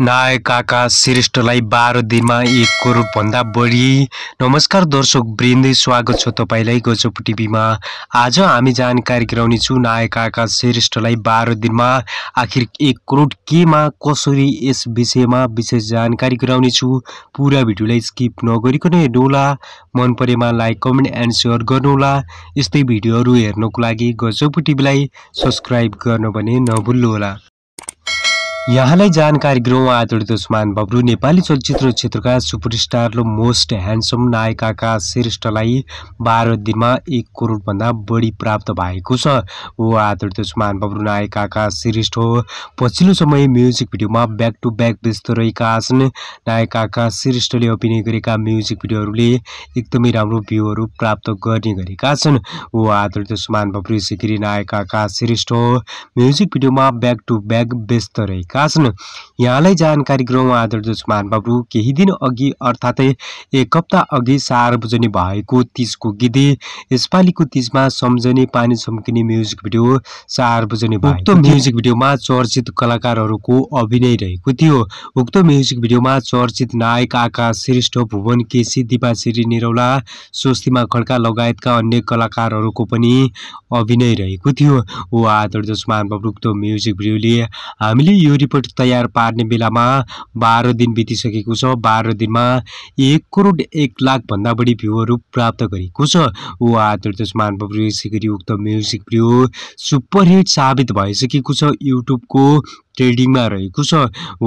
नायक श्रेष्ठलाई बाह्र दिनमा एक करोडभन्दा बढी नमस्कार दर्शक वृन्दै स्वागत छ तपाईँलाई गजपु टिभीमा आज हामी जानकारी गराउनेछु नायकाका श्रेष्ठलाई बाह्र दिनमा आखिर एक करोड केमा कसरी यस विषयमा विशेष जानकारी गराउनेछु पुरा भिडियोलाई स्किप नगरिकन हेर्नुहोला मन परेमा लाइक कमेन्ट एन्ड सेयर गर्नुहोला यस्तै भिडियोहरू हेर्नको लागि गजपु टिभीलाई सब्सक्राइब गर्नु भने नभुल्नुहोला यहाँलाई जानकारी गरौँ आदरणीय उस्मान बब्रु नेपाली चलचित्र क्षेत्रका सुपरस्टार र मोस्ट ह्यान्डसम नायिकाका श्रेष्ठलाई बाह्र दिनमा एक करोडभन्दा बढी प्राप्त भएको छ हो आदरणीय उस्मान बब्रु नायिकाका श्रेष्ठ हो पछिल्लो समय म्युजिक भिडियोमा ब्याक टु ब्याक व्यस्त रहेका छन् नायिकाका श्रेष्ठले अभिनय गरेका म्युजिक भिडियोहरूले एकदमै राम्रो भ्यूहरू प्राप्त गर्ने गरेका छन् हो आदरणीय उस्मान बब्रु सिकिरी नायिकाका श्रेष्ठ हो म्युजिक भिडियोमा ब्याक टु ब्याक व्यस्त रहेका छन् यहाँलाई जानकारी आदर आदर्श बाबु केही दिन अघि अर्थातै एक हप्ता अघि सार्वजनिक भएको तिजको गीत यसपालिको तिजमा सम्झने पानी सम्किने म्युजिक भिडियो सार्वजनिक उक्त म्युजिक भिडियोमा चर्चित कलाकारहरूको अभिनय रहेको थियो उक्त म्युजिक भिडियोमा चर्चित नायक आकाश श्रेष्ठ भुवन केसी दिपाश्री निरौला स्वस्तिमा खड्का लगायतका अन्य कलाकारहरूको पनि अभिनय रहेको थियो ओ आदर्श महानुभाव उक्त म्युजिक भिडियोले हामीले यो रिपोर्ट तयार पार्ने बेलामा बाह्र दिन बितिसकेको छ बाह्र दिनमा एक करोड एक लाखभन्दा बढी भ्यूहरू प्राप्त गरेको छ उहाँ आदर्शमान यसै गरी उक्त म्युजिक सुपर सुपरहिट साबित भइसकेको छ युट्युबको ट्रेडिङमा रहेको छ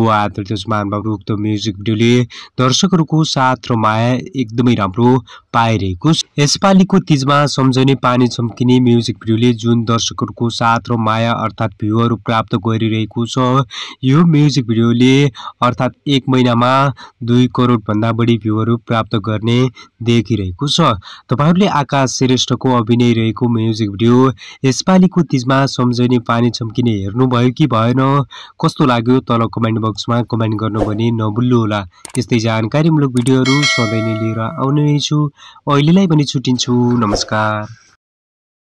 वा आदरणीय महानुभाव उक्त म्युजिक भिडियोले दर्शकहरूको साथ र माया एकदमै राम्रो पाइरहेको छ यसपालिको तिजमा सम्झने पानी चम्किने म्युजिक भिडियोले जुन दर्शकहरूको साथ र माया अर्थात् भ्यूहरू प्राप्त गरिरहेको छ यो म्युजिक भिडियोले अर्थात् एक महिनामा दुई करोडभन्दा बढी भ्यूहरू प्राप्त गर्ने देखिरहेको छ तपाईँहरूले आकाश श्रेष्ठको अभिनय रहेको म्युजिक भिडियो यसपालिको तिजमा सम्झने पानी चम्किने हेर्नुभयो कि भएन कस्तो लाग्यो तल कमेन्ट बक्समा कमेन्ट गर्नु भने होला यस्तै जानकारीमूलक भिडियोहरू सधैँ नै लिएर आउने नै छु अहिलेलाई पनि छुट्टिन्छु नमस्कार